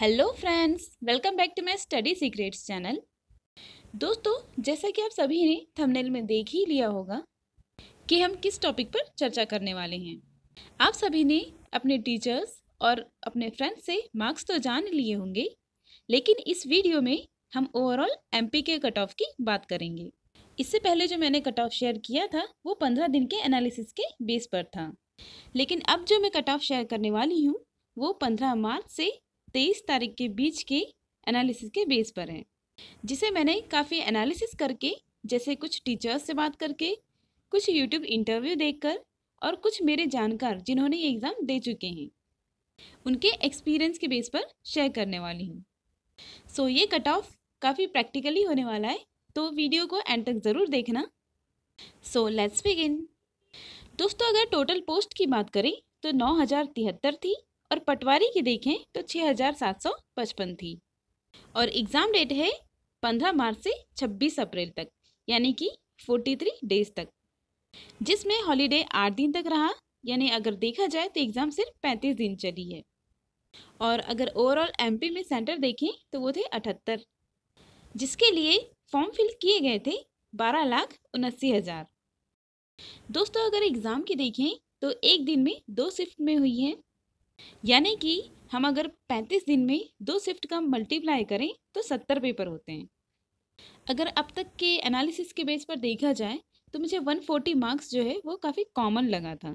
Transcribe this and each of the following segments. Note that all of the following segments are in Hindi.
hello friends welcome back to my study secrets channel दोस्तों जैसा कि आप सभी ने थंबनेल में देख ही लिया होगा कि हम किस टॉपिक पर चर्चा करने वाले हैं आप सभी ने अपने टीचर्स और अपने फ्रेंड्स से मार्क्स तो जान लिए होंगे लेकिन इस वीडियो में हम ओवरऑल एम के कट ऑफ की बात करेंगे इससे पहले जो मैंने कट ऑफ शेयर किया था वो पंद्रह दिन के एनालिसिस के बेस पर था लेकिन अब जो मैं कट ऑफ शेयर करने वाली हूँ वो पंद्रह मार्च से तेईस तारीख के बीच के एनालिसिस के बेस पर है जिसे मैंने काफ़ी एनालिसिस करके जैसे कुछ टीचर्स से बात करके कुछ यूट्यूब इंटरव्यू देखकर और कुछ मेरे जानकार जिन्होंने ये एग्ज़ाम दे चुके हैं उनके एक्सपीरियंस के बेस पर शेयर करने वाली हूँ सो so, ये कट ऑफ काफ़ी प्रैक्टिकली होने वाला है तो वीडियो को एंड तक ज़रूर देखना सो लेट्स बिगिन दोस्तों अगर टोटल पोस्ट की बात करें तो नौ हज़ार तिहत्तर थी और पटवारी की देखें तो पचपन थी और एग्ज़ाम डेट है 15 मार्च से 26 अप्रैल तक यानी कि 43 डेज तक जिसमें हॉलीडे आठ दिन तक रहा यानी अगर देखा जाए तो एग्ज़ाम सिर्फ पैंतीस दिन चली है और अगर ओवरऑल एमपी में सेंटर देखें तो वो थे अठहत्तर जिसके लिए फॉर्म फिल किए गए थे बारह लाख उनासी हज़ार दोस्तों अगर एग्ज़ाम की देखें तो एक दिन में दो शिफ्ट में हुई है यानी कि हम अगर 35 दिन में दो शिफ्ट का मल्टीप्लाई करें तो 70 पेपर होते हैं अगर अब तक के एनालिसिस के बेस पर देखा जाए तो मुझे 140 मार्क्स जो है वो काफ़ी कॉमन लगा था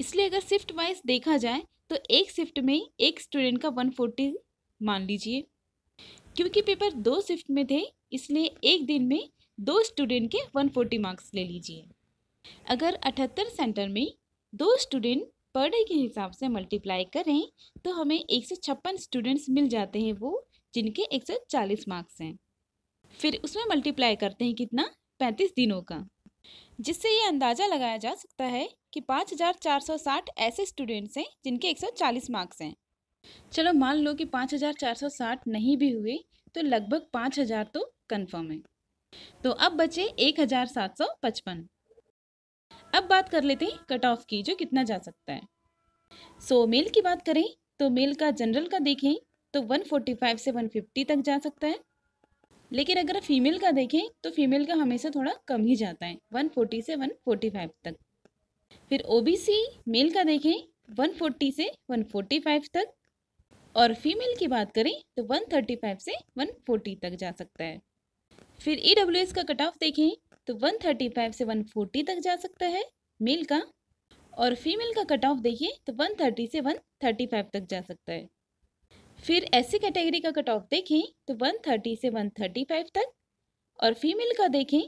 इसलिए अगर शिफ्ट वाइज देखा जाए तो एक शिफ्ट में एक स्टूडेंट का 140 मान लीजिए क्योंकि पेपर दो शिफ्ट में थे इसलिए एक दिन में दो स्टूडेंट के 140 मार्क्स ले लीजिए अगर 78 सेंटर में दो स्टूडेंट पर डे के हिसाब से मल्टीप्लाई करें तो हमें एक सौ छप्पन स्टूडेंट्स मिल जाते हैं वो जिनके एक सौ चालीस मार्क्स हैं फिर उसमें मल्टीप्लाई करते हैं कितना पैंतीस दिनों का जिससे ये अंदाज़ा लगाया जा सकता है कि पाँच हज़ार चार सौ साठ ऐसे स्टूडेंट्स हैं जिनके एक सौ चालीस मार्क्स हैं चलो मान लो कि पाँच हज़ार चार सौ साठ नहीं भी हुए तो लगभग पाँच हज़ार तो कन्फर्म है तो अब बचे एक हज़ार सात सौ पचपन अब बात कर लेते हैं कट ऑफ की जो कितना जा सकता है सो so, मेल की बात करें तो मेल का जनरल का देखें तो 145 से 150 तक जा सकता है लेकिन अगर फीमेल का देखें तो फीमेल का हमेशा थोड़ा कम ही जाता है 140 से 145 तक फिर ओबीसी मेल का देखें 140 से 145 तक और फीमेल की बात करें तो 135 से 140 तक जा सकता है फिर ई का कट ऑफ देखें तो 135 से 140 तक जा सकता है मेल का और फीमेल का कट ऑफ देखिए तो 130 से 135 तक जा सकता है फिर ऐसी कैटेगरी का कट ऑफ देखें तो 130 से 135 तक और फीमेल का देखें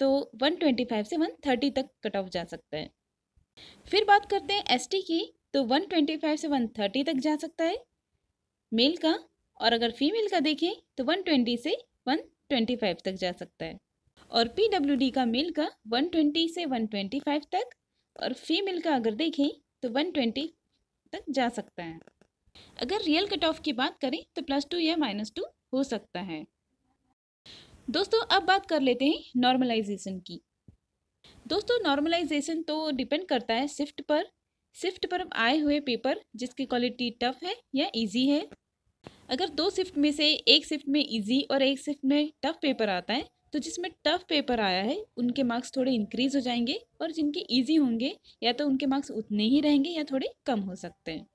तो 125 से 130 तक कट ऑफ जा सकता है फिर बात करते हैं एसटी की तो 125 से 130 तक जा सकता है मेल का और अगर फीमेल का देखें तो 120 से 125 तक जा सकता है और पीडब्ल्यूडी का मेल का 120 से 125 तक और फीमेल का अगर देखें तो वन ट्वेंटी तक जा सकता है अगर रियल कट ऑफ की बात करें तो प्लस टू या माइनस टू हो सकता है दोस्तों अब बात कर लेते हैं नॉर्मलाइजेशन की दोस्तों नॉर्मलाइजेशन तो डिपेंड करता है शिफ्ट पर शिफ्ट पर आए हुए पेपर जिसकी क्वालिटी टफ है या ईजी है अगर दो शिफ्ट में से एक शिफ्ट में ईजी और एक शिफ्ट में टफ पेपर आता है तो जिसमें टफ पेपर आया है उनके मार्क्स थोड़े इंक्रीज़ हो जाएंगे और जिनके ईजी होंगे या तो उनके मार्क्स उतने ही रहेंगे या थोड़े कम हो सकते हैं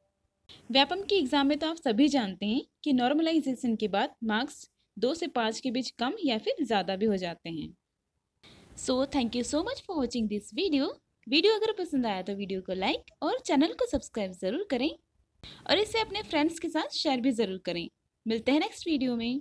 व्यापम की एग्ज़ाम में तो आप सभी जानते हैं कि नॉर्मलाइजेशन के बाद मार्क्स दो से पाँच के बीच कम या फिर ज़्यादा भी हो जाते हैं so thank you so much for watching this video video अगर पसंद आया तो वीडियो को लाइक और चैनल को सब्सक्राइब ज़रूर करें और इसे अपने फ्रेंड्स के साथ शेयर भी ज़रूर करें मिलते हैं नेक्स्ट वीडियो में